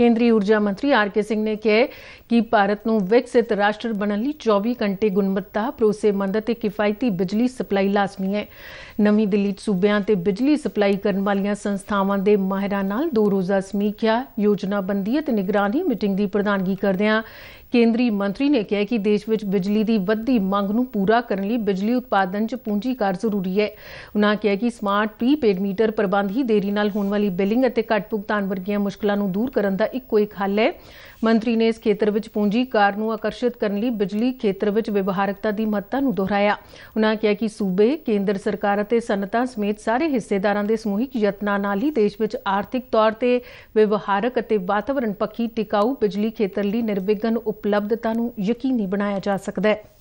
ਕੇਂਦਰੀ ਊਰਜਾ ਮੰਤਰੀ ਆਰ ਕੇ ਸਿੰਘ ਨੇ ਕਿਹਾ ਕਿ ਭਾਰਤ ਨੂੰ ਵਿਕਸਿਤ ਰਾਸ਼ਟਰ ਬਣਨ ਲਈ 24 ਘੰਟੇ ਗੁਣਵੱਤਾ ਪ੍ਰੋਸੇਮੰਦ ਅਤੇ ਕਿਫਾਇਤੀ ਬਿਜਲੀ ਸਪਲਾਈ ਲਾਜ਼ਮੀ ਹੈ ਨਵੀਂ ਦਿੱਲੀ ਸੂਬਿਆਂ ਤੇ ਬਿਜਲੀ ਸਪਲਾਈ ਕਰਨ ਵਾਲੀਆਂ ਸੰਸਥਾਵਾਂ ਦੇ ਮਾਹਿਰਾਂ ਨਾਲ ਦੋ ਰੋਜ਼ਾ ਸਮੀਖਿਆ ਯੋਜਨਾਬੰਦੀ ਅਤੇ ਨਿਗਰਾਨੀ ਮੀਟਿੰਗ ਦੀ ਪ੍ਰਧਾਨਗੀ ਕਰਦਿਆਂ ਕੇਂਦਰੀ ਮੰਤਰੀ ਨੇ ਕਿਹਾ ਕਿ ਦੇਸ਼ ਵਿੱਚ ਬਿਜਲੀ ਦੀ ਵੱਧਦੀ ਮੰਗ ਨੂੰ ਪੂਰਾ ਕਰਨ ਲਈ ਬਿਜਲੀ ਉਤਪਾਦਨ 'ਚ ਕਰ ਜ਼ਰੂਰੀ ਹੈ ਉਨ੍ਹਾਂ ਕਿਹਾ ਕਿ ਸਮਾਰਟ ਪ੍ਰੀਪੇਡ ਮੀਟਰ ਪ੍ਰਬੰਧ ਹੀ ਦੇਰੀ ਨਾਲ ਹੋਣ ਵਾਲੀ ਬਿਲਿੰਗ ਅਤੇ ਘੱਟ ਭੁਗਤਾਨ ਵਰਗੀਆਂ ਮੁਸ਼ਕਲਾਂ ਨੂੰ ਦੂਰ ਕਰਨ ਦਾ ਇੱਕੋ ਇੱਕ ਹੱਲ ਹੈ ਮੰਤਰੀ ਨੇ ਇਸ ਖੇਤਰ ਵਿੱਚ ਪੂੰਜੀਕਾਰ ਨੂੰ ਆਕਰਸ਼ਿਤ ਕਰਨ ਲਈ ਬਿਜਲੀ ਖੇਤਰ ਵਿੱਚ ਵਿਵਹਾਰਕਤਾ ਦੀ ਮਹੱਤਤਾ ਨੂੰ ਦੁਹਰਾਇਆ ਉਨ੍ਹਾਂ ਕਿਹਾ ਕਿ ਸੂਬੇ ਕੇਂਦਰ ਸਰਕਾਰ ਅਤੇ ਸਨਅਤਾਂ ਸਮੇਤ ਸਾਰੇ ਹਿੱਸੇਦਾਰਾਂ ਦੇ ਸਮੂਹਿਕ ਯਤਨਾਂ ਨਾਲ ਹੀ ਦੇਸ਼ ਵਿੱਚ ਆਰਥਿਕ ਤੌਰ ਤੇ ਵਿਵਹਾਰਕ ਅਤੇ ਵਾਤਾਵਰਣ ਪੱਖੀ ਟਿਕਾਊ ਬਿਜਲੀ ਖੇਤਰ ਲਈ ਨਿਰਵਿਘਨ ਉਪਲਬਧਤਾ ਨੂੰ ਯਕੀਨੀ ਬਣਾਇਆ ਜਾ ਸਕਦਾ ਹੈ